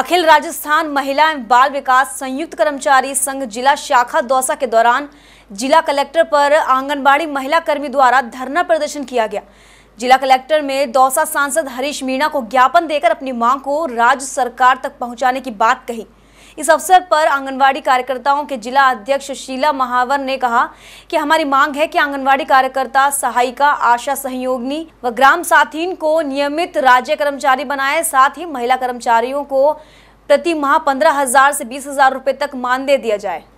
अखिल राजस्थान महिला एवं बाल विकास संयुक्त कर्मचारी संघ जिला शाखा दौसा के दौरान जिला कलेक्टर पर आंगनबाड़ी महिला कर्मी द्वारा धरना प्रदर्शन किया गया जिला कलेक्टर में दौसा सांसद हरीश मीणा को ज्ञापन देकर अपनी मांग को राज्य सरकार तक पहुंचाने की बात कही इस अवसर पर आंगनबाड़ी कार्यकर्ताओं के जिला अध्यक्ष शीला महावर ने कहा कि हमारी मांग है कि आंगनबाड़ी कार्यकर्ता सहायिका आशा सहयोगिनी व ग्राम साथीन को नियमित राज्य कर्मचारी बनाए साथ ही महिला कर्मचारियों को प्रति माह पंद्रह हजार से बीस हजार रुपए तक मानदेय दिया जाए